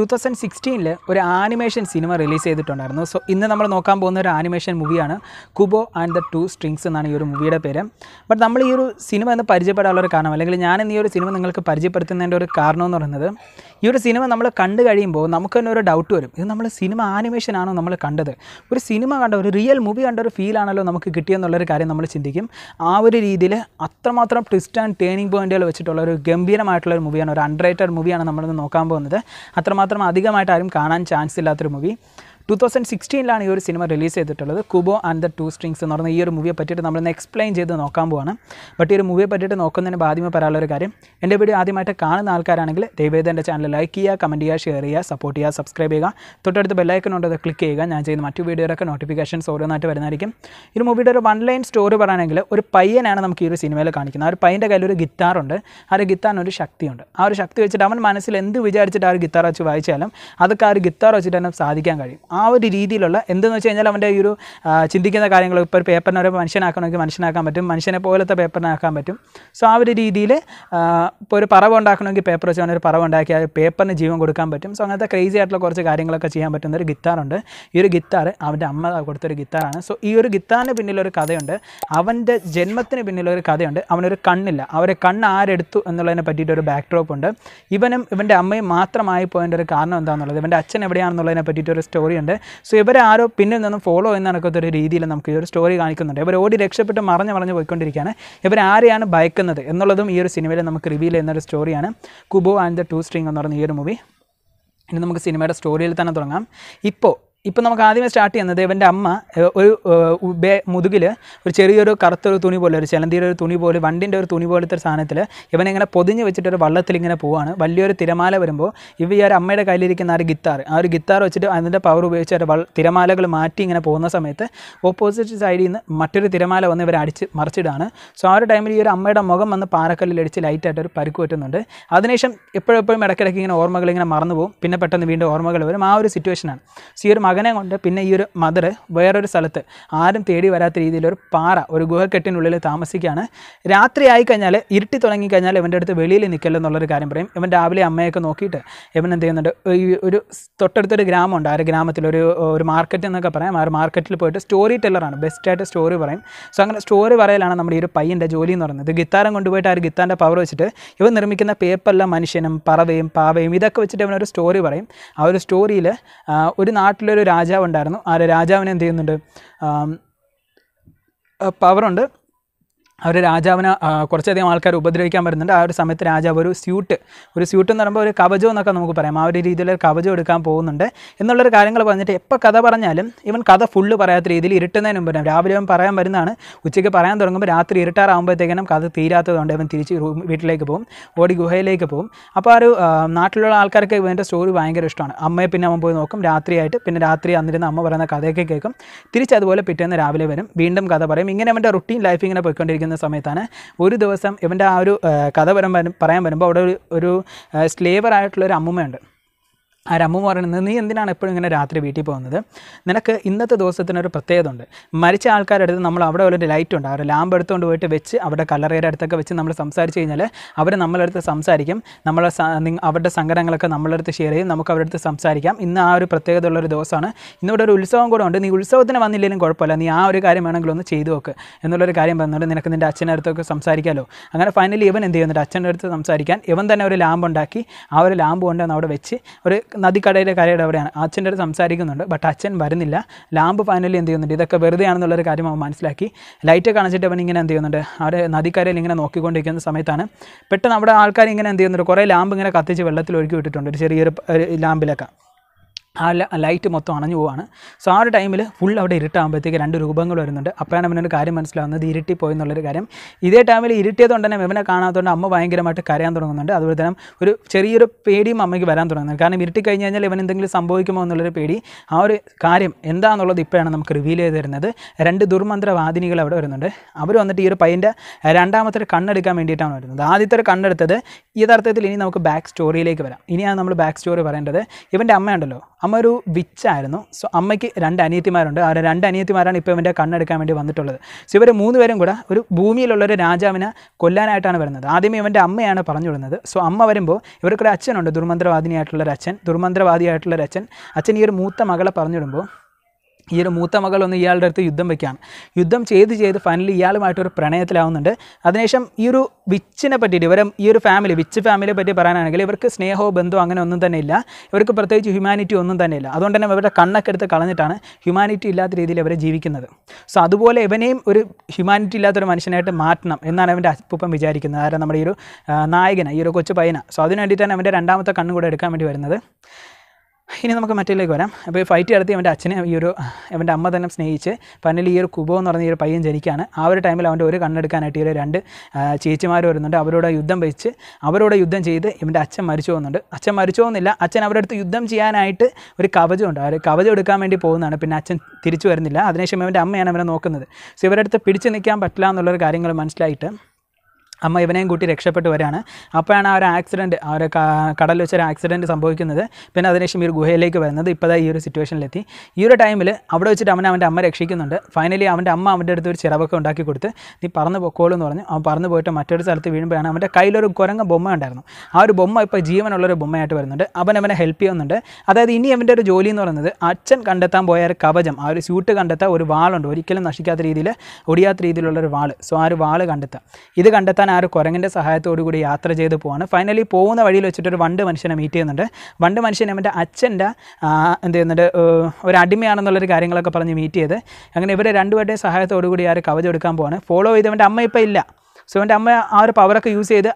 to thousand സിക്സ്റ്റീനിൽ ഒരു animation cinema release ചെയ്തിട്ടുണ്ടായിരുന്നു സോ ഇന്ന് നമ്മൾ നോക്കാൻ പോകുന്ന ഒരു ആനിമേഷൻ മൂവിയാണ് Kubo and the two strings എന്നാണ് ഈ ഒരു മൂവിയുടെ പേര് ബട്ട് നമ്മൾ ഈ ഒരു സിനിമ എന്ന് പരിചയപ്പെടാനുള്ള ഒരു കാരണം അല്ലെങ്കിൽ ഞാൻ ഈ ഒരു സിനിമ നിങ്ങൾക്ക് പരിചയപ്പെടുത്തുന്നതിൻ്റെ ഒരു കാരണം എന്ന് പറയുന്നത് ഈ ഒരു സിനിമ നമ്മൾ കണ്ടു കഴിയുമ്പോൾ നമുക്ക് തന്നെ ഒരു ഡൗട്ട് വരും ഇത് നമ്മൾ സിനിമ ആനിമേഷൻ ആണോ നമ്മൾ കണ്ടത് ഒരു സിനിമ കണ്ട ഒരു റിയൽ മൂവി കണ്ട ഒരു ഫീലാണല്ലോ നമുക്ക് കിട്ടിയെന്നുള്ളൊരു കാര്യം നമ്മൾ ചിന്തിക്കും ആ ഒരു രീതിയിൽ അത്രമാത്രം ട്വിസ്റ്റ് ആൻഡ് ടേണിംഗ് പോയിൻറ്റുകൾ വെച്ചിട്ടുള്ള ഒരു ഗംഭീരമായിട്ടുള്ള ഒരു മൂവിയാണ് ഒരു അൺറേറ്റഡ് മൂവിയാണ് നമ്മളിന്ന് നോക്കാൻ പോകുന്നത് അത്രമാത്രം മാത്രം അധികമായിട്ട് ആരും കാണാൻ ചാൻസ് ഇല്ലാത്തൊരു മൂവി ടു തൗസൻഡ് സിക്സ്റ്റീനിലാണ് ഈ ഒരു സിനിമ റിലീസ് ചെയ്തിട്ടുള്ളത് Kubo and the two strings എന്ന് പറഞ്ഞ ഈ ഒരു മൂവിയെ പറ്റിയിട്ട് നമ്മളൊന്ന് എക്സ്പ്ലെയിൻ ചെയ്ത് നോക്കാൻ പോവാണ് ബട്ട് ഈ ഒരു മൂവിയെ പറ്റിയിട്ട് നോക്കുന്നതിന് ആദ്യമേ പറയാനുള്ള ഒരു കാര്യം എൻ്റെ വീഡിയോ ആദ്യമായിട്ട് കാണുന്ന ആൾക്കാരാണെങ്കിൽ ദൈവേദൻ്റെ എൻ്റെ ചാനൽ ലൈക്ക് ചെയ്യുക കമൻറ്റ് ചെയ്യുക ഷെയർ ചെയ്യുക സപ്പോർട്ട് ചെയ്യുക സബ്സ്ക്രൈബ് ചെയ്യുക തൊട്ടടുത്ത് ബെല്ലൈക്കൺ ഉണ്ട് അത് ക്ലിക്ക് ചെയ്യുക ഞാൻ ചെയ്യുന്ന മറ്റു വീഡിയോയിലൊക്കെ നോട്ടിഫിക്കേഷൻസ് ഓരോന്നായിട്ട് വരുന്നതായിരിക്കും ഈ മൂവിയുടെ ഒരു വൺ ലൈൻ സ്റ്റോറി പറയുകയാണെങ്കിൽ ഒരു പയ്യനാണ് നമുക്ക് ഈ ഒരു സിനിമയിൽ കാണിക്കുന്നത് ആ ഒരു പയ്യൻ്റെ കയ്യിൽ ഒരു ഗിത്താറുണ്ട് ആ ഒരു ഗിത്താറിന് ഒരു ശക്തിയുണ്ട് ആ ഒരു ശക്തി വെച്ചിട്ട് അവൻ മനസ്സിൽ എന്ത് വിചാരിച്ചിട്ട് ആ ഒരു ഗിത്താർ വെച്ച് വായിച്ചാലും അതൊക്കെ ആ ഒരു ഗിത്താർ വെച്ചിട്ട് തന്നെ സാധിക്കാൻ കഴിയും ആ ആ ഒരു രീതിയിലുള്ള എന്തെന്ന് വെച്ച് കഴിഞ്ഞാൽ അവൻ്റെ ഈ ഒരു ചിന്തിക്കുന്ന കാര്യങ്ങൾ ഇപ്പോൾ ഒരു പേപ്പറിനെ ഒരു മനുഷ്യനാക്കണമെങ്കിൽ മനുഷ്യനാക്കാൻ പറ്റും മനുഷ്യനെ പോലത്തെ പേപ്പറിനാക്കാൻ പറ്റും സോ ആ ഒരു രീതിയിൽ ഇപ്പോൾ ഒരു പറവ് ഉണ്ടാക്കണമെങ്കിൽ പേപ്പർ വെച്ച് അവനൊരു പറവ് ഉണ്ടാക്കി ആ പേപ്പറിന് ജീവൻ കൊടുക്കാൻ പറ്റും സോ അങ്ങനത്തെ ക്രേസി ആയിട്ടുള്ള കുറച്ച് കാര്യങ്ങളൊക്കെ ചെയ്യാൻ പറ്റുന്ന ഒരു ഗിത്താറുണ്ട് ഈ ഒരു ഗിത്താർ അവൻ്റെ അമ്മ കൊടുത്തൊരു ഗിത്താറാണ് സോ ഈ ഒരു ഗിത്താറിന് പിന്നിലൊരു കഥയുണ്ട് അവൻ്റെ ജന്മത്തിന് പിന്നിലൊരു കഥയുണ്ട് അവനൊരു കണ്ണില്ല അവരെ കണ്ണ് ആരെടുത്തു എന്നുള്ളതിനെ പറ്റിയിട്ടൊരു ബാക്ക് ഡ്രോപ്പ് ഉണ്ട് ഇവനും ഇവൻ്റെ അമ്മയും മാത്രമായി പോയതിൻ്റെ ഒരു കാരണം എന്താണെന്നുള്ളത് ഇവൻ്റെ അച്ഛൻ എവിടെയാണെന്നുള്ളതിനെ പറ്റിയിട്ടൊരു സ്റ്റോറി ഉണ്ട് പറയുന്നുണ്ട് സോ ഇവരാരോ പിന്നിൽ നിന്നും ഫോളോ ചെയ്യുന്ന നടക്കത്തൊരു രീതിയിൽ നമുക്ക് ഈ ഒരു സ്റ്റോറി കാണിക്കുന്നുണ്ട് ഇവർ ഓടി രക്ഷപ്പെട്ട് മറഞ്ഞ് മറഞ്ഞ് പോയിക്കൊണ്ടിരിക്കുകയാണ് ഇവർ ആരെയാണ് ഭയക്കുന്നത് എന്നുള്ളതും ഈ ഒരു സിനിമയിൽ നമുക്ക് റിവീൽ ചെയ്യുന്ന ഒരു സ്റ്റോറിയാണ് Kubo and the two string എന്ന് പറയുന്ന ഈ ഒരു മൂവി ഇനി നമുക്ക് സിനിമയുടെ സ്റ്റോറിയിൽ തന്നെ തുടങ്ങാം ഇപ്പോൾ ഇപ്പം നമുക്ക് ആദ്യമേ സ്റ്റാർട്ട് ചെയ്യുന്നത് ദേവൻ്റെ അമ്മ ഒരു മുതുകിൽ ഒരു ചെറിയൊരു കറുത്തൊരു തുണി പോലെ ഒരു ചിലന്തിയുടെ ഒരു തുണി പോലെ വണ്ടിൻ്റെ ഒരു തുണി പോലത്തെ ഒരു സാധനത്തിൽ ഇവനിങ്ങനെ പൊതിഞ്ഞ് വെച്ചിട്ട് ഒരു വള്ളത്തിൽ ഇങ്ങനെ പോവാണ് വലിയൊരു തിരമാല വരുമ്പോൾ ഇവ ഈ ഒരു അമ്മയുടെ കയ്യിലിരിക്കുന്ന ആ ഒരു ഗിത്താർ ആ ഒരു ഗിത്താർ വെച്ചിട്ട് അതിൻ്റെ പവർ ഉപയോഗിച്ച് ഒരു തിരമാലകൾ മാറ്റി ഇങ്ങനെ പോകുന്ന സമയത്ത് ഓപ്പോസിറ്റ് സൈഡിൽ നിന്ന് മറ്റൊരു തിരമാല വന്ന് ഇവരെ അടിച്ച് മറിച്ചിടാണ് സോ ആ ഒരു ടൈമിൽ ഈ ഒരു അമ്മയുടെ മുഖം വന്ന് പാറക്കല്ലിൽ അടിച്ച് ലൈറ്റായിട്ടൊരു ഒരു പരിക്ക് പറ്റുന്നുണ്ട് അതിനുശേഷം എപ്പോഴെപ്പോഴും ഇടയ്ക്കിടയ്ക്ക് ഇങ്ങനെ ഓർമ്മകൾ ഇങ്ങനെ മറന്നു പോകും പിന്നെ പെട്ടെന്ന് വീണ്ടും ഓർമ്മകൾ വരും ആ ഒരു സിറ്റുവേഷനാണ് സോ ഈ ഒരു മകനെ കൊണ്ട് പിന്നെ ഈ ഒരു മദർ വേറൊരു സ്ഥലത്ത് ആരും തേടി വരാത്ത രീതിയിൽ ഒരു പാറ ഒരു ഗുഹക്കെട്ടിനുള്ളിൽ താമസിക്കുകയാണ് രാത്രി ആയിക്കഴിഞ്ഞാൽ ഇരുട്ടി തുടങ്ങിക്കഴിഞ്ഞാൽ ഇവൻ്റെ അടുത്ത് വെളിയിൽ നിൽക്കല്ലെന്നുള്ളൊരു കാര്യം പറയും ഇവൻ രാവിലെ അമ്മയൊക്കെ നോക്കിയിട്ട് ഇവൻ എന്ത് ചെയ്യുന്നുണ്ട് ഈ ഒരു തൊട്ടടുത്തൊരു ഗ്രാമമുണ്ട് ആ ഒരു ഗ്രാമത്തിൽ ഒരു ഒരു മാർക്കറ്റ് എന്നൊക്കെ പറയാം ആ ഒരു മാർക്കറ്റിൽ പോയിട്ട് സ്റ്റോറി ടെല്ലറാണ് ബെസ്റ്റായിട്ട് സ്റ്റോറി പറയും സോ അങ്ങനെ സ്റ്റോറി പറയലാണ് നമ്മുടെ ഈ ഒരു പയ്യൻ്റെ ജോലി എന്ന് പറയുന്നത് ഗിത്താരം കൊണ്ടുപോയിട്ട് ആ ഒരു പവർ വെച്ചിട്ട് ഇവൻ നിർമ്മിക്കുന്ന പേപ്പറിലെ മനുഷ്യനും പറവയും പാവയും ഇതൊക്കെ വെച്ചിട്ട് ഇവനൊരു സ്റ്റോറി പറയും ആ ഒരു സ്റ്റോറിയിൽ ഒരു നാട്ടിലൊരു ഒരു രാജാവ് ഉണ്ടായിരുന്നു ആ രാജാവിനെ എന്ത് ചെയ്യുന്നുണ്ട് പവറുണ്ട് അവർ രാജാവിന് കുറച്ചധികം ആൾക്കാർ ഉപദ്രവിക്കാൻ വരുന്നുണ്ട് ആ ഒരു സമയത്ത് രാജാവ് ഒരു സ്യൂട്ട് ഒരു സ്യൂട്ട് എന്ന് പറയുമ്പോൾ ഒരു കവചം എന്നൊക്കെ നമുക്ക് പറയാം ആ ഒരു ഒരു കവചം എടുക്കാൻ പോകുന്നുണ്ട് എന്നുള്ളൊരു കാര്യങ്ങൾ പറഞ്ഞിട്ട് എപ്പോൾ കഥ പറഞ്ഞാലും ഇവൻ കഥ ഫുള്ള് പറയാത്ത രീതിയിൽ ഇരുട്ടുന്നതിന് മുമ്പ് രാവിലെ അവൻ പറയാൻ വരുന്നതാണ് ഉച്ചയ്ക്ക് പറയാൻ തുടങ്ങുമ്പോൾ രാത്രി ഇരുട്ടാറാകുമ്പോഴത്തേക്കിനും കഥ തീരാത്തതുകൊണ്ട് ഇവൻ തിരിച്ച് വീട്ടിലേക്ക് പോകും ഓടി ഗുഹയിലേക്ക് പോകും അപ്പോൾ ആ ഒരു നാട്ടിലുള്ള ആൾക്കാർക്ക് ഇവൻ്റെ സ്റ്റോറി ഭയങ്കര ഇഷ്ടമാണ് അമ്മയെ പിന്നെ അവൻ പോയി നോക്കും രാത്രിയായിട്ട് പിന്നെ രാത്രി അന്നിരുന്ന് അമ്മ പറയുന്ന കഥയൊക്കെ കേൾക്കും തിരിച്ചതുപോലെ പിറ്റേന്ന് രാവിലെ വരും വീണ്ടും കഥ പറയും ഇങ്ങനെ അവൻ്റെ റുട്ടീൻ ലൈഫ് ഇങ്ങനെ പോയിക്കൊണ്ടിരിക്കുന്നു വരുന്ന സമയത്താണ് ഒരു ദിവസം ഇവൻ്റെ ആ ഒരു കഥ വരാൻ പറയാൻ വരുമ്പോൾ അവിടെ ഒരു ഒരു ആയിട്ടുള്ള ഒരു അമ്മുമ്മയുണ്ട് ആ രമ്മു പറയുന്നത് നീ എന്തിനാണ് എപ്പോഴും ഇങ്ങനെ രാത്രി വീട്ടിൽ പോകുന്നത് നിനക്ക് ഇന്നത്തെ ദിവസത്തിനൊരു പ്രത്യേകത ഉണ്ട് മരിച്ച ആൾക്കാരുടെ അടുത്ത് നമ്മൾ അവിടെ ഒരു ലൈറ്റ് ഉണ്ട് അവരുടെ ലാമ്പ് എടുത്തുകൊണ്ട് പോയിട്ട് വെച്ച് അവരുടെ കല്ലറയുടെ അടുത്തൊക്കെ വെച്ച് നമ്മൾ സംസാരിച്ച് കഴിഞ്ഞാൽ അവർ നമ്മളെ അടുത്ത് സംസാരിക്കും നമ്മളെ അവരുടെ സങ്കടങ്ങളൊക്കെ നമ്മളെ അടുത്ത് ഷെയർ ചെയ്യും നമുക്ക് അവരുടെ അടുത്ത് സംസാരിക്കാം ഇന്ന് ആ ഒരു പ്രത്യേകത ഉള്ളൊരു ദിവസമാണ് ഇന്നിവിടെ ഒരു ഉത്സവം കൂടെ ഉണ്ട് നീ ഉത്സവത്തിന് വന്നില്ലെങ്കിലും കുഴപ്പമില്ല നീ ആ ഒരു കാര്യം വേണമെങ്കിലും ഒന്ന് ചെയ്തു നോക്ക് എന്നുള്ളൊരു കാര്യം പറഞ്ഞുകൊണ്ട് നിനക്ക് നിൻ്റെ അച്ഛൻ്റെ അടുത്തൊക്കെ സംസാരിക്കാമല്ലോ അങ്ങനെ ഫൈനലി ഇവൻ എന്ത് ചെയ്യുന്നുണ്ട് അച്ഛൻ്റെ അടുത്ത് സംസാരിക്കാൻ ഇവൻ തന്നെ ഒരു ലാമ്പ് ഉണ്ടാക്കി ആ ഒരു ലാമ്പ് കൊണ്ടുവന്ന് അവിടെ വെച്ച് ഒരു നദിക്കടയിലെ കരയുടെ അവിടെയാണ് അച്ഛൻ്റെ അടുത്ത് സംസാരിക്കുന്നുണ്ട് ബട്ട് അച്ഛൻ വരുന്നില്ല ലാമ്പ് ഫൈനലി എന്ത് ചെയ്യുന്നുണ്ട് ഇതൊക്കെ വെറുതെ ആണെന്നുള്ളൊരു കാര്യം അവൻ മനസ്സിലാക്കി ലൈറ്റ് കാണിച്ചിട്ട് അവൻ ഇങ്ങനെ എന്ത് ചെയ്യുന്നുണ്ട് അവിടെ നദിക്കരയിൽ ഇങ്ങനെ നോക്കിക്കൊണ്ടിരിക്കുന്ന സമയത്താണ് പെട്ടെന്ന് അവിടെ ആൾക്കാർ ഇങ്ങനെ എന്ത് ചെയ്യുന്നുണ്ട് കുറേ ലാമ്പ് ഇങ്ങനെ കത്തിച്ച് വെള്ളത്തിൽ ഒഴുക്കി വിട്ടിട്ടുണ്ട് ഒരു ചെറിയൊരു ലാമ്പിലൊക്കെ ആ ലൈറ്റ് മൊത്തം അണഞ്ഞു പോവാണ് സോ ആ ഒരു ടൈമിൽ ഫുൾ അവിടെ ഇരുട്ടാകുമ്പോഴത്തേക്ക് രണ്ട് രൂപങ്ങൾ വരുന്നുണ്ട് അപ്പോഴാണ് അവനൊരു കാര്യം മനസ്സിലാവുന്നത് ഇരുട്ടി പോയി എന്നുള്ളൊരു കാര്യം ഇതേ ടൈമിൽ ഇരുട്ടിയതുകൊണ്ട് തന്നെ ഇവനെ കാണാത്തതുകൊണ്ട് അമ്മ ഭയങ്കരമായിട്ട് കരയാൻ തുടങ്ങുന്നുണ്ട് അതുപോലെ തന്നെ ഒരു ചെറിയൊരു പേടിയും അമ്മയ്ക്ക് വരാൻ തുടങ്ങുന്നുണ്ട് കാരണം ഇരുട്ടി കഴിഞ്ഞ് കഴിഞ്ഞാൽ ഇവൻ എന്തെങ്കിലും സംഭവിക്കുമോ എന്നുള്ളൊരു പേടി ആ ഒരു കാര്യം എന്താണെന്നുള്ളത് ഇപ്പോഴാണ് നമുക്ക് റിവീൽ ചെയ്ത് തരുന്നത് രണ്ട് ദുർമന്ത്രവാദിനികൾ അവിടെ വരുന്നുണ്ട് അവർ വന്നിട്ട് ഈ ഒരു പയ്യൻ്റെ രണ്ടാമത്തെ ഒരു കണ്ണെടുക്കാൻ വേണ്ടിയിട്ടാണ് വരുന്നത് ആദ്യത്തെ ഒരു കണ്ണെടുത്തത് യഥാർത്ഥത്തിൽ ഇനി നമുക്ക് ബാക്ക് സ്റ്റോറിയിലേക്ക് വരാം ഇനിയാണ് നമ്മൾ ബാക്ക് സ്റ്റോറി പറയേണ്ടത് ഇവൻ്റെ അമ്മയുണ്ടല്ലോ അമ്മ ഒരു വിച്ചായിരുന്നു സോ അമ്മയ്ക്ക് രണ്ട് അനിയത്തിമാരുണ്ട് അവരെ രണ്ട് അനിയത്തിമാരാണ് ഇപ്പോൾ ഇവൻ്റെ കണ്ണെടുക്കാൻ വേണ്ടി വന്നിട്ടുള്ളത് സോ ഇവർ മൂന്ന് പേരും കൂടെ ഒരു ഒരു രാജാവിനെ കൊല്ലാനായിട്ടാണ് വരുന്നത് ആദ്യമേ ഇവൻ്റെ അമ്മയാണ് പറഞ്ഞു വിടുന്നത് സോ അമ്മ വരുമ്പോൾ ഇവർക്കൊരു അച്ഛനുണ്ട് ദുർമന്ത്രവാദിനിയായിട്ടുള്ളൊരു അച്ഛൻ ദുർമന്ത്രവാദിയായിട്ടുള്ളൊരു അച്ഛൻ അച്ഛൻ ഈ ഒരു മൂത്ത മകളെ പറഞ്ഞു വിടുമ്പോൾ ഈ ഒരു മൂത്ത ഒന്ന് ഇയാളുടെ അടുത്ത് യുദ്ധം വയ്ക്കുകയാണ് യുദ്ധം ചെയ്ത് ചെയ്ത് ഫൈനലി ഇയാളുമായിട്ടൊരു പ്രണയത്തിലാവുന്നുണ്ട് അതിനുശേഷം ഈ ഒരു വിച്ചിനെ പറ്റിയിട്ട് ഇവരും ഈ ഒരു ഫാമിലി വിച്ച് ഫാമിലിയെ പറ്റി പറയാനാണെങ്കിൽ ഇവർക്ക് സ്നേഹമോ ബന്ധമോ അങ്ങനെ ഒന്നും തന്നെ ഇല്ല ഇവർക്ക് പ്രത്യേകിച്ച് ഹ്യൂമാനിറ്റി ഒന്നും തന്നെ ഇല്ല അതുകൊണ്ട് തന്നെ ഇവരുടെ കണ്ണൊക്കെ എടുത്ത് കളഞ്ഞിട്ടാണ് ഹ്യൂമാനിറ്റി ഇല്ലാത്ത രീതിയിൽ ഇവരെ ജീവിക്കുന്നത് സോ അതുപോലെ ഇവനെയും ഒരു ഹ്യൂമാനിറ്റി ഇല്ലാത്തൊരു മനുഷ്യനായിട്ട് മാറ്റണം എന്നാണ് അവൻ്റെ അപ്പൂപ്പൻ വിചാരിക്കുന്നത് കാരണം നമ്മുടെ ഈ ഒരു നായകന ഈ ഒരു കൊച്ചു പയ്യന സോ അതിനു വേണ്ടിയിട്ടാണ് അവൻ്റെ രണ്ടാമത്തെ കണ്ണും കൂടെ എടുക്കാൻ വേണ്ടി വരുന്നത് ഇനി നമുക്ക് മറ്റേലേക്ക് വരാം അപ്പോൾ ഈ ഫൈറ്റ് നടത്തി അവൻ്റെ അച്ഛനെ ഈ ഒരു അവൻ്റെ അമ്മ തന്നെ സ്നേഹിച്ച് ഫൈനലി ഈ ഒരു കുബോ എന്ന് പറഞ്ഞ ഈ ഒരു പയ്യൻ ജനിക്കുകയാണ് ആ ഒരു ടൈമിൽ അവൻ്റെ ഒരു കണ്ണെടുക്കാനായിട്ട് ഈ ഒരു രണ്ട് ചേച്ചിമാർ വരുന്നുണ്ട് അവരോട് യുദ്ധം വെച്ച് അവരോട് യുദ്ധം ചെയ്ത് ഇവൻ്റെ അച്ഛൻ മരിച്ചു പോകുന്നുണ്ട് അച്ഛൻ മരിച്ചു പോകുന്നില്ല അച്ഛൻ അവരുടെ അടുത്ത് യുദ്ധം ചെയ്യാനായിട്ട് ഒരു കവചമുണ്ട് അവർ കവചം എടുക്കാൻ വേണ്ടി പോകുന്നതാണ് പിന്നെ അച്ഛൻ തിരിച്ചു വരുന്നില്ല അതിനുശേഷം ഇവൻ്റെ അമ്മയാണ് അവനെ നോക്കുന്നത് സോ ഇവരുടെ അടുത്ത് പിടിച്ചു നിൽക്കാൻ പറ്റില്ല എന്നുള്ളൊരു കാര്യങ്ങൾ മനസ്സിലായിട്ട് അമ്മ ഇവനെയും കൂട്ടി രക്ഷപ്പെട്ട് വരാണ് അപ്പോഴാണ് ആ ഒരു ആക്സിഡൻറ്റ് ആ ഒരു കടലിൽ വെച്ചൊരു ആക്സിഡൻറ്റ് സംഭവിക്കുന്നത് പിന്നെ അതിനുശേഷം ഈ ഒരു ഗുഹയിലേക്ക് വരുന്നത് ഇപ്പോഴാണ് ഈ ഒരു സിറ്റുവേഷനിലെത്തി ഈ ഒരു ടൈമിൽ അവിടെ വെച്ചിട്ട് അവൻ അവൻ്റെ അമ്മ രക്ഷിക്കുന്നുണ്ട് ഫൈനലി അവൻ്റെ അമ്മ അവൻ്റെ അടുത്ത് ഒരു ചിറവൊക്കെ ഉണ്ടാക്കി കൊടുത്ത് നീ പറന്ന് പൊക്കോളൂ എന്ന് പറഞ്ഞു അവൻ പറന്ന് പോയിട്ട് മറ്റൊരു സ്ഥലത്ത് വീഴുമ്പോഴാണ് അവൻ്റെ കയ്യിലൊരു കുരങ്ങ ബൊമ്മ ഉണ്ടായിരുന്നു ആ ഒരു ബൊമ്മ ഇപ്പോൾ ജീവനുള്ളൊരു ബൊമ്മയായിട്ട് വരുന്നുണ്ട് അവൻ അവനെ ഹെൽപ്പ് ചെയ്യുന്നുണ്ട് അതായത് ഇനി അവൻ്റെ ഒരു ജോലി എന്ന് പറയുന്നത് അച്ഛൻ കണ്ടെത്താൻ പോയ ഒരു കവചം ആ ഒരു സ്യൂട്ട് കണ്ടെത്താൻ ഒരു വാളുണ്ട് ഒരിക്കലും നശിക്കാത്ത രീതിയിൽ ഒടിയാത്ത രീതിയിലുള്ളൊരു ഒരു വാൾ സോ ആ ഒരു വാൾ കണ്ടെത്താം ഇത് കണ്ടെത്താൻ ആ ഒരു കുരങ്ങിൻ്റെ സഹായത്തോടു കൂടി യാത്ര ചെയ്ത് പോവാണ് ഫൈനലി പോകുന്ന വഴിയിൽ വെച്ചിട്ട് ഒരു വണ്ട് മനുഷ്യനെ മീറ്റ് ചെയ്യുന്നുണ്ട് വണ്ട് മനുഷ്യൻ അവൻ്റെ അച്ഛൻ്റെ എന്ത് ചെയ്യുന്നുണ്ട് ഒരു അടിമയാണെന്നുള്ളൊരു കാര്യങ്ങളൊക്കെ പറഞ്ഞ് മീറ്റ് ചെയ്ത് അങ്ങനെ ഇവരെ രണ്ടുപേരുടെയും സഹായത്തോടു കൂടി ആ ഒരു കവചം എടുക്കാൻ പോവാണ് ഫോളോ ചെയ്തവൻ്റെ അമ്മ ഇപ്പോൾ ഇല്ല സോ എൻ്റെ അമ്മ ആ ഒരു പവറൊക്കെ യൂസ് ചെയ്ത്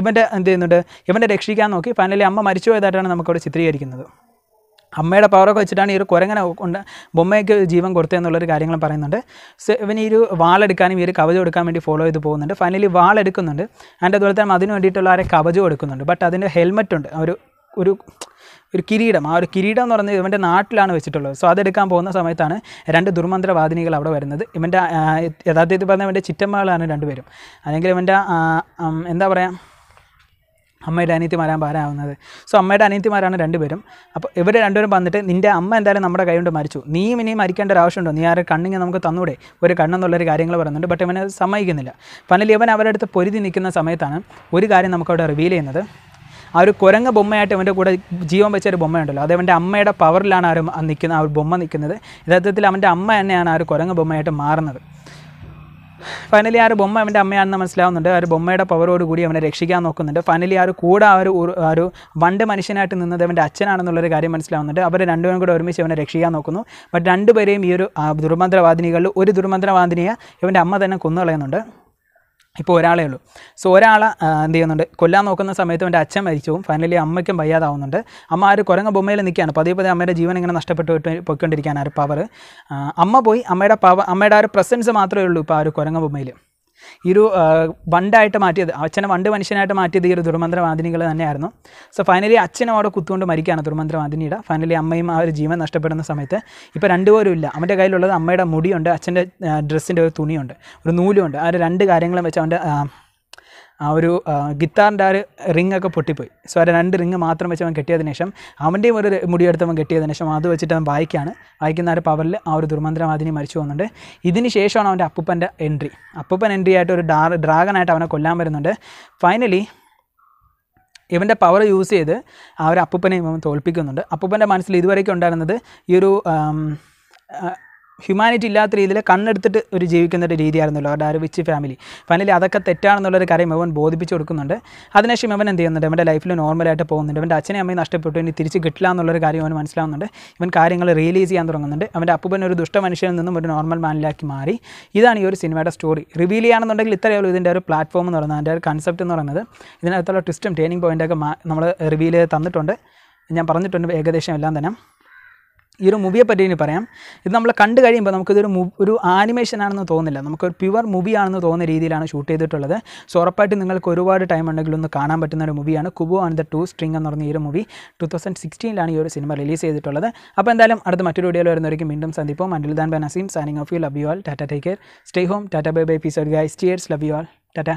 ഇവൻ്റെ എന്ത് ചെയ്യുന്നുണ്ട് ഇവൻ്റെ രക്ഷിക്കാൻ നോക്കി ഫൈനലി അമ്മ മരിച്ചു പോയതായിട്ടാണ് നമുക്കവിടെ ചിത്രീകരിക്കുന്നത് അമ്മയുടെ പവറൊക്കെ വെച്ചിട്ടാണ് ഈ ഒരു കുരങ്ങനെ കൊണ്ട് ബൊമ്മയ്ക്ക് ജീവൻ കൊടുത്തതെന്നുള്ളൊരു കാര്യങ്ങൾ പറയുന്നുണ്ട് ഇവൻ ഈ ഒരു വാളെടുക്കാനും ഈ ഒരു കവചം എടുക്കാൻ വേണ്ടി ഫോളോ ചെയ്ത് പോകുന്നുണ്ട് ഫൈനലി വാളെടുക്കുന്നുണ്ട് ആൻഡ് അതുപോലെ തന്നെ അതിന് വേണ്ടിയിട്ടുള്ള ആരെ കവചം എടുക്കുന്നുണ്ട് ബട്ട് അതിൻ്റെ ഹെൽമെറ്റ് ഉണ്ട് ഒരു ഒരു ഒരു കിരീടം ആ ഒരു കിരീടം എന്ന് പറയുന്നത് ഇവൻ്റെ നാട്ടിലാണ് വെച്ചിട്ടുള്ളത് സോ അതെടുക്കാൻ പോകുന്ന സമയത്താണ് രണ്ട് ദുർമന്ത്രവാദിനികൾ അവിടെ വരുന്നത് ഇവൻ്റെ യഥാർത്ഥത്തിൽ പറഞ്ഞാൽ ഇവൻ്റെ ചിറ്റമ്മകളാണ് രണ്ടുപേരും അല്ലെങ്കിൽ ഇവൻ്റെ എന്താ പറയുക അമ്മയുടെ അനിയത്തിമാരാൻ പാരാവുന്നത് സോ അമ്മയുടെ അനിയത്തിമാരാണ് രണ്ടുപേരും അപ്പോൾ ഇവർ രണ്ടുപേരും വന്നിട്ട് നിൻ്റെ അമ്മ എന്തായാലും നമ്മുടെ കൈ കൊണ്ട് മരിച്ചു നീയും ഇനിയും മരിക്കേണ്ട ഒരു ആവശ്യമുണ്ടോ നീ ആരെ കണ്ണിങ്ങനെ നമുക്ക് തന്നൂടെ ഒരു കണ്ണെന്നുള്ളൊരു കാര്യങ്ങൾ പറയുന്നുണ്ട് ബട്ട് ഇവനെ സമ്മതിക്കുന്നില്ല ഫൈനലി ഇവൻ അവരുടെ അടുത്ത് പൊരുതി നിൽക്കുന്ന സമയത്താണ് ഒരു കാര്യം നമുക്കവിടെ റിവീൽ ചെയ്യുന്നത് ആ ഒരു കുരങ്ങ ബൊമ്മയായിട്ട് അവൻ്റെ കൂടെ ജീവൻ വെച്ച ഒരു ബൊമ്മയുണ്ടല്ലോ അത് അവൻ്റെ അമ്മയുടെ പവറിലാണ് ആ നിൽക്കുന്ന ആ ഒരു ബൊമ്മ നിൽക്കുന്നത് യഥാർത്ഥത്തിൽ അവൻ്റെ അമ്മ തന്നെയാണ് ആ ഒരു കുരങ്ങ ബൊമ്മയായിട്ട് മാറുന്നത് ഫൈനലി ആ ഒരു ബൊമ്മ അവൻ്റെ അമ്മയാണെന്ന് മനസ്സിലാവുന്നുണ്ട് ആ ഒരു ബൊമ്മയുടെ പവറോടുകൂടി അവനെ രക്ഷിക്കാൻ നോക്കുന്നുണ്ട് ഫൈനലി ആ ഒരു കൂടെ ആ ഒരു ആ ഒരു വണ്ട് മനുഷ്യനായിട്ട് നിന്നത് അവൻ്റെ അച്ഛനാണെന്നുള്ളൊരു കാര്യം മനസ്സിലാവുന്നുണ്ട് അവർ രണ്ടുപേരും കൂടെ ഒരുമിച്ച് അവനെ രക്ഷിക്കാൻ നോക്കുന്നു ബട്ട് രണ്ടുപേരെയും ഈ ഒരു ദുർമന്ത്രവാദിനികളിൽ ഒരു ദുർമന്ത്രവാദിനിയെ ഇവൻ്റെ അമ്മ തന്നെ കൊന്നുകളയുന്നുണ്ട് ഇപ്പോൾ ഒരാളേ ഉള്ളൂ സോ ഒരാൾ എന്ത് ചെയ്യുന്നുണ്ട് കൊല്ലാൻ നോക്കുന്ന സമയത്ത് എൻ്റെ അച്ഛൻ മരിച്ചു പോകും ഫൈനലി അമ്മയ്ക്കും വയ്യാതാവുന്നുണ്ട് അമ്മ ആ ഒരു കുരങ്ങ ബൊമ്മയിൽ നിൽക്കുകയാണ് പതിയെ പതിയെ അമ്മയുടെ ജീവൻ ഇങ്ങനെ നഷ്ടപ്പെട്ട് പൊയ്ക്കൊണ്ടിരിക്കുകയാണ് ആ ഒരു പവർ അമ്മ പോയി അമ്മയുടെ പവർ അമ്മയുടെ ആ ഒരു പ്രസൻസ് മാത്രമേ ഉള്ളൂ ഇപ്പോൾ ആ ഒരു കുരങ്ങ ബൊമ്മയിൽ ഈ ഒരു വണ്ടായിട്ട് മാറ്റിയത് അച്ഛനെ വണ്ട് മനുഷ്യനായിട്ട് മാറ്റിയത് ഈ ഒരു ദുർമന്ത്രവാദിനികൾ തന്നെയായിരുന്നു സോ ഫൈനലി അച്ഛനും അവിടെ കുത്തുകൊണ്ട് മരിക്കുകയാണ് ദുർമന്ത്രവാദിനിയുടെ ഫൈനലി അമ്മയും ആ ഒരു ജീവൻ നഷ്ടപ്പെടുന്ന സമയത്ത് ഇപ്പോൾ രണ്ടുപേരും ഇല്ല അവൻ്റെ കയ്യിലുള്ളത് അമ്മയുടെ മുടിയുണ്ട് അച്ഛൻ്റെ ഡ്രസ്സിൻ്റെ ഒരു തുണിയുണ്ട് ഒരു നൂലുണ്ട് ആ ഒരു രണ്ട് കാര്യങ്ങളും വെച്ച് അവൻ്റെ ആ ഒരു ഗിത്താറിൻ്റെ ആ ഒരു റിംഗ് ഒക്കെ പൊട്ടിപ്പോയി സോ അവരെ രണ്ട് റിംഗ് മാത്രം വെച്ച് അവൻ കെട്ടിയതിന് ശേഷം അവൻ്റെയും ഒരു മുടി എടുത്തവൻ കെട്ടിയതിന് ശേഷം അത് വെച്ചിട്ട് അവൻ വായിക്കുകയാണ് വായിക്കുന്ന ആ ഒരു പവറിൽ ആ ഒരു ദുർമന്ത്രവാദിനി മരിച്ചു പോകുന്നുണ്ട് ഇതിന് ശേഷമാണ് അവൻ്റെ അപ്പൂപ്പൻ്റെ എൻട്രി അപ്പൂപ്പൻ എൻട്രി ആയിട്ട് ഒരു ഡാർ ഡ്രാഗനായിട്ട് അവനെ കൊല്ലാൻ വരുന്നുണ്ട് ഫൈനലി ഇവൻ്റെ പവർ യൂസ് ചെയ്ത് ആ ഒരു അപ്പൂപ്പനെ ഇവൻ തോൽപ്പിക്കുന്നുണ്ട് അപ്പൂപ്പൻ്റെ മനസ്സിൽ ഇതുവരെയൊക്കെ ഉണ്ടായിരുന്നത് ഈ ഒരു ഹ്യൂമാനിറ്റി ഇല്ലാത്ത രീതിയിൽ കണ്ണെടുത്തിട്ട് ഒരു ജീവിക്കുന്ന ഒരു രീതിയായിരുന്നല്ലോ അവരുടെ ആ ഒരു വിച്ച് ഫാമിലി ഫൈനലി അതൊക്കെ തെറ്റാണെന്നുള്ളൊരു കാര്യം അവൻ ബോധിപ്പിച്ച് കൊടുക്കുന്നുണ്ട് അതിനുശേഷം അവൻ എന്ത് ചെയ്യുന്നുണ്ട് അവൻ്റെ ലൈഫിൽ നോർമലായിട്ട് പോകുന്നുണ്ട് അവൻ്റെ അച്ഛനെ അമ്മയും നഷ്ടപ്പെട്ടു ഇനി തിരിച്ച് കിട്ടില്ല എന്നുള്ളൊരു കാര്യം അവൻ മനസ്സിലാവുന്നുണ്ട് ഇവൻ കാര്യങ്ങൾ റിയലൈസ് ചെയ്യാൻ തുടങ്ങുന്നുണ്ട് അവൻ്റെ അപ്പൂപ്പൻ ഒരു ദുഷ്ട മനുഷ്യനിൽ നിന്നും ഒരു നോർമൽ മാനിലാക്കി മാറി ഇതാണ് ഈ ഒരു സിനിമയുടെ സ്റ്റോറി റിവീൽ ചെയ്യുകയാണെന്നുണ്ടെങ്കിൽ ഉള്ളൂ ഇതിൻ്റെ ഒരു പ്ലാറ്റ്ഫോം എന്ന് പറയുന്നത് അതിൻ്റെ ഒരു കൺസെപ്റ്റ് എന്ന് പറയുന്നത് ഇതിനകത്തുള്ള ട്വിസ്റ്റും ടേണിംഗ് പോയിൻ്റൊക്കെ നമ്മൾ റിവീൽ തന്നിട്ടുണ്ട് ഞാൻ പറഞ്ഞിട്ടുണ്ട് ഏകദേശം എല്ലാം തന്നെ ഈ ഒരു മൂവിയെ പറ്റി ഇനി പറയാം ഇത് നമ്മൾ കണ്ടു കഴിയുമ്പോൾ നമുക്കിതൊരു ഒരു ആനിമേഷൻ ആണെന്ന് തോന്നില്ല നമുക്ക് ഒരു പ്യുവർ മൂവി ആണെന്ന് തോന്നുന്ന രീതിയിലാണ് ഷൂട്ട് ചെയ്തിട്ടുള്ളത് സോ ഉറപ്പായിട്ട് നിങ്ങൾക്ക് ഒരുപാട് ടൈം ഉണ്ടെങ്കിൽ ഒന്ന് കാണാൻ പറ്റുന്ന ഒരു മൂവിയാണ് Kubo and the two string എന്ന് പറഞ്ഞ ഈ ഒരു മൂവി ടു തൗസൻഡ് സിക്സ്റ്റീനിലാണ് ഈ ഒരു സിനിമ റിലീസ് ചെയ്തിട്ടുള്ളത് അപ്പോൾ എന്തായാലും അടുത്ത മറ്റൊരു വീഡിയോയിൽ വരുന്നവർക്കും വീണ്ടും സന്ദിപ്പോ മണ്ഡലിദാൻ ബനസീം signing off you love you all tata take care stay home tata bye bye peace guys cheers love you all Tata